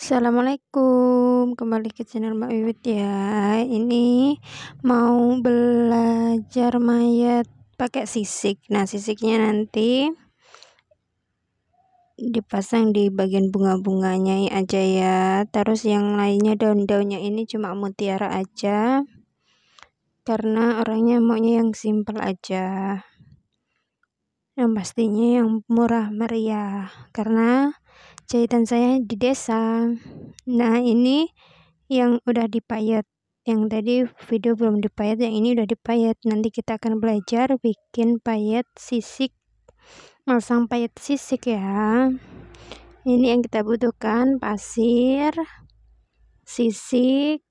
Assalamualaikum kembali ke channel Mbak Wiwit ya ini mau belajar mayat pakai sisik nah sisiknya nanti dipasang di bagian bunga-bunganya aja ya terus yang lainnya daun-daunnya ini cuma mutiara aja karena orangnya maunya yang simple aja yang pastinya yang murah meriah karena jahitan saya di desa. Nah, ini yang udah dipayet. Yang tadi video belum dipayet, yang ini udah dipayet. Nanti kita akan belajar bikin payet sisik. Masang payet sisik ya. Ini yang kita butuhkan pasir, sisik,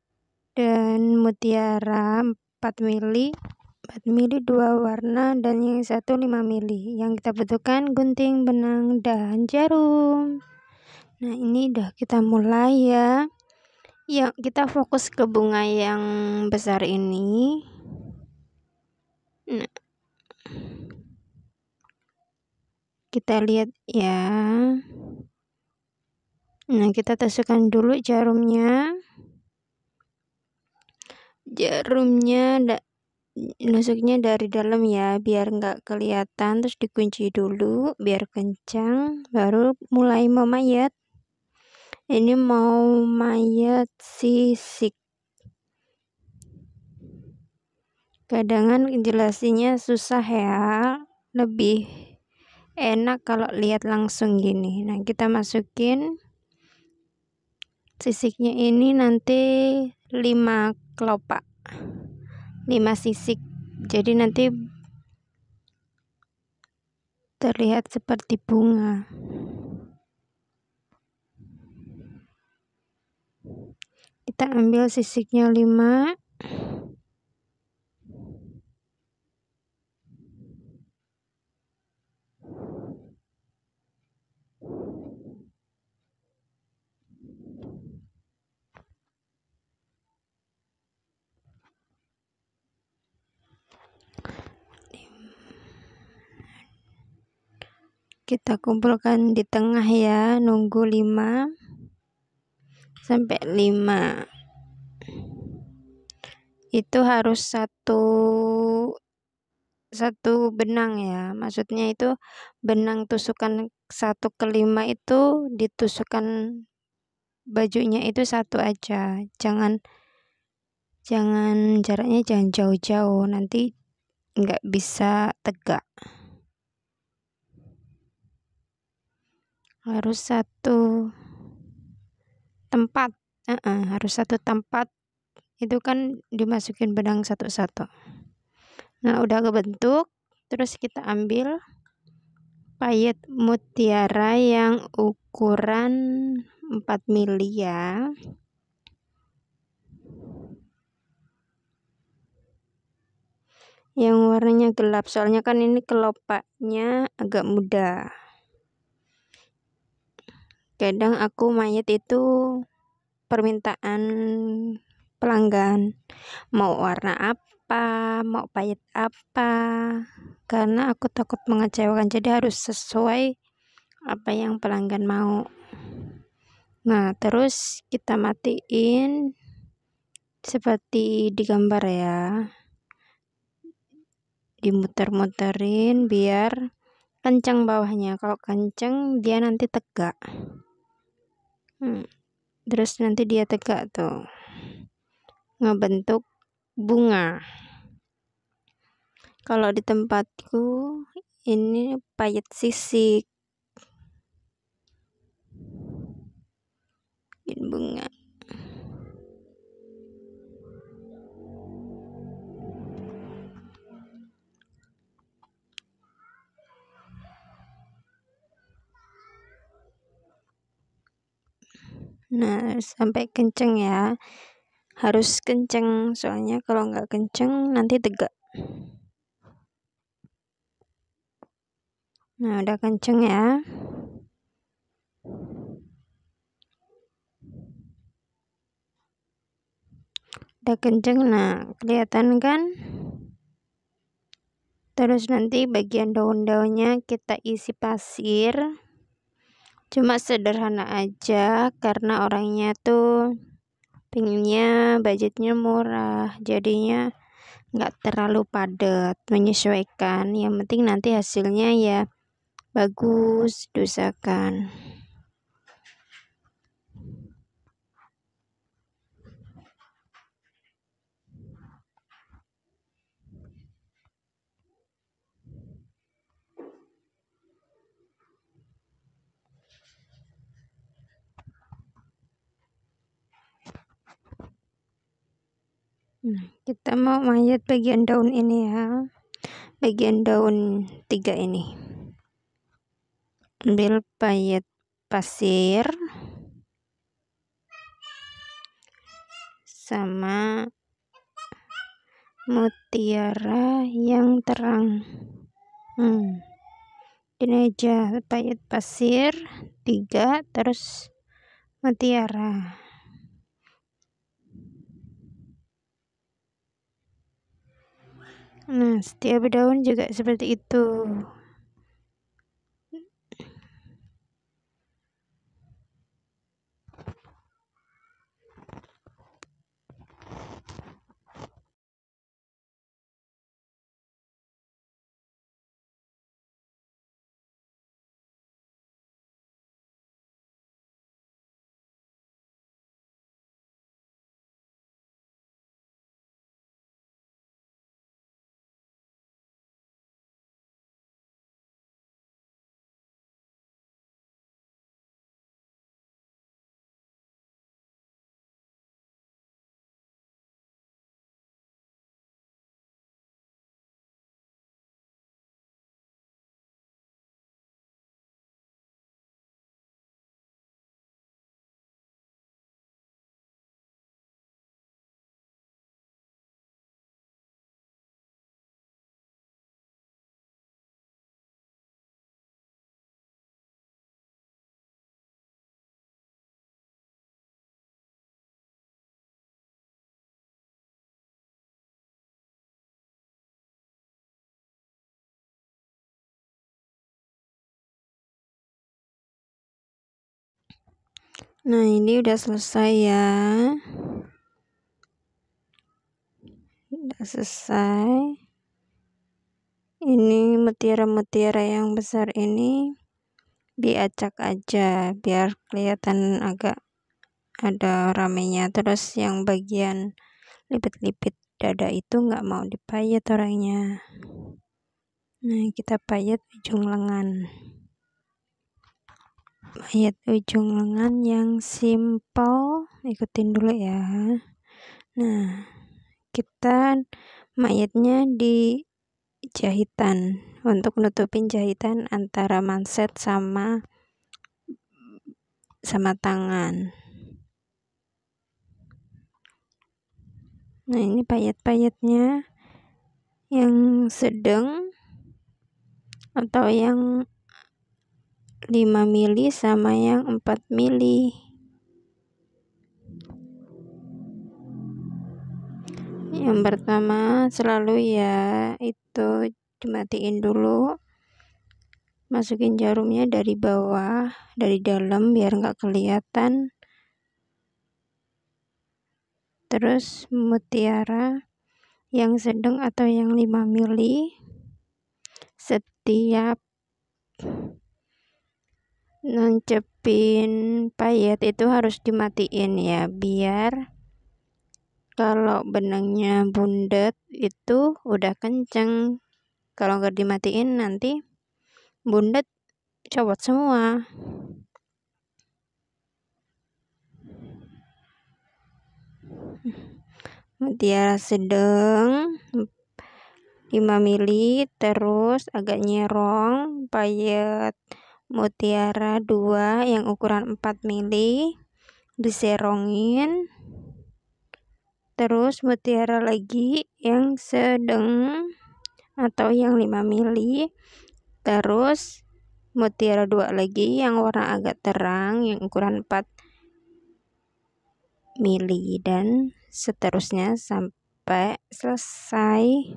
dan mutiara 4 mili 4 mili dua warna dan yang satu 5 mili yang kita butuhkan gunting benang dan jarum Nah, ini udah kita mulai ya. yuk kita fokus ke bunga yang besar ini. Nah. Kita lihat ya. Nah, kita tusukkan dulu jarumnya. Jarumnya da nusuknya dari dalam ya, biar nggak kelihatan. Terus dikunci dulu, biar kencang. Baru mulai memayat ini mau mayat sisik kadangan jelasinya susah ya lebih enak kalau lihat langsung gini nah kita masukin sisiknya ini nanti 5 kelopak 5 sisik jadi nanti terlihat seperti bunga kita ambil sisiknya 5 kita kumpulkan di tengah ya nunggu 5 sampai 5 itu harus satu satu benang ya maksudnya itu benang tusukan satu ke lima itu ditusukan bajunya itu satu aja jangan jangan jaraknya jangan jauh-jauh nanti nggak bisa tegak harus satu tempat uh-uh, harus satu tempat itu kan dimasukin benang satu-satu nah udah kebentuk terus kita ambil payet mutiara yang ukuran 4 mili ya yang warnanya gelap soalnya kan ini kelopaknya agak muda kadang aku mayat itu permintaan pelanggan mau warna apa mau payet apa karena aku takut mengecewakan jadi harus sesuai apa yang pelanggan mau nah terus kita matiin seperti di gambar ya dimuter-muterin biar kenceng bawahnya kalau kenceng dia nanti tegak hmm. terus nanti dia tegak tuh ngebentuk bunga kalau di tempatku ini payet sisik bunga Nah, sampai kenceng ya. Harus kenceng, soalnya kalau nggak kenceng nanti tegak. Nah, udah kenceng ya. Udah kenceng, nah kelihatan kan? Terus nanti bagian daun-daunnya kita isi pasir cuma sederhana aja karena orangnya tuh pinginnya budgetnya murah jadinya nggak terlalu padat menyesuaikan yang penting nanti hasilnya ya bagus dusakan Nah, kita mau mayat bagian daun ini ya. Bagian daun tiga ini. Ambil payet pasir sama mutiara yang terang. Hmm. Ini aja payet pasir tiga terus mutiara. Nah, setiap daun juga seperti itu. Nah, ini udah selesai ya. Udah selesai. Ini mutiara-mutiara yang besar ini diacak aja biar kelihatan agak ada ramenya. Terus yang bagian lipit-lipit dada itu nggak mau dipayet orangnya. Nah, kita payet ujung lengan ayat ujung lengan yang simple ikutin dulu ya nah kita mayatnya di jahitan untuk menutupin jahitan antara manset sama sama tangan nah ini payet-payetnya yang sedang atau yang 5 mili sama yang 4 mili yang pertama selalu ya itu dimatiin dulu masukin jarumnya dari bawah dari dalam biar nggak kelihatan terus mutiara yang sedang atau yang 5 mili setiap nancepin payet itu harus dimatiin ya biar kalau benangnya bundet itu udah kenceng kalau nggak dimatiin nanti bundet copot semua dia sedang 5 mili terus agak nyerong payet mutiara 2 yang ukuran 4 mili diserongin terus mutiara lagi yang sedang atau yang 5 mili terus mutiara 2 lagi yang warna agak terang yang ukuran 4 mili dan seterusnya sampai selesai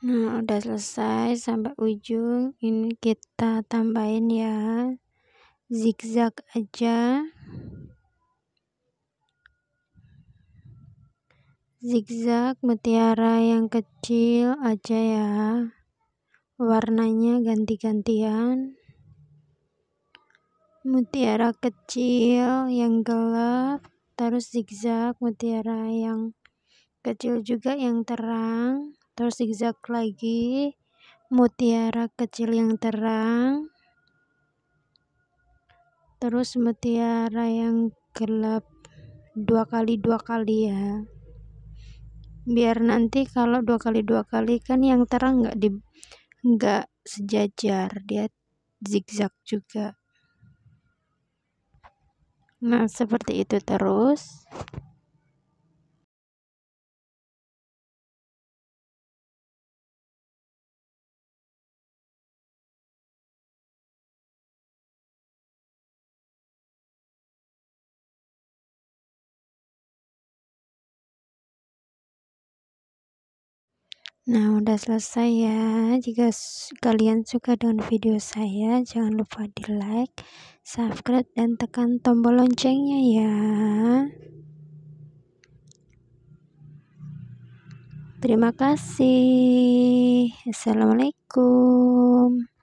Nah, udah selesai sampai ujung. Ini kita tambahin ya. Zigzag aja. Zigzag mutiara yang kecil aja ya. Warnanya ganti-gantian. Mutiara kecil yang gelap, terus zigzag mutiara yang kecil juga yang terang terus zigzag lagi mutiara kecil yang terang terus mutiara yang gelap dua kali dua kali ya biar nanti kalau dua kali dua kali kan yang terang nggak di nggak sejajar dia zigzag juga nah seperti itu terus Nah, udah selesai ya. Jika kalian suka dengan video saya, jangan lupa di-like, subscribe, dan tekan tombol loncengnya ya. Terima kasih. Assalamualaikum.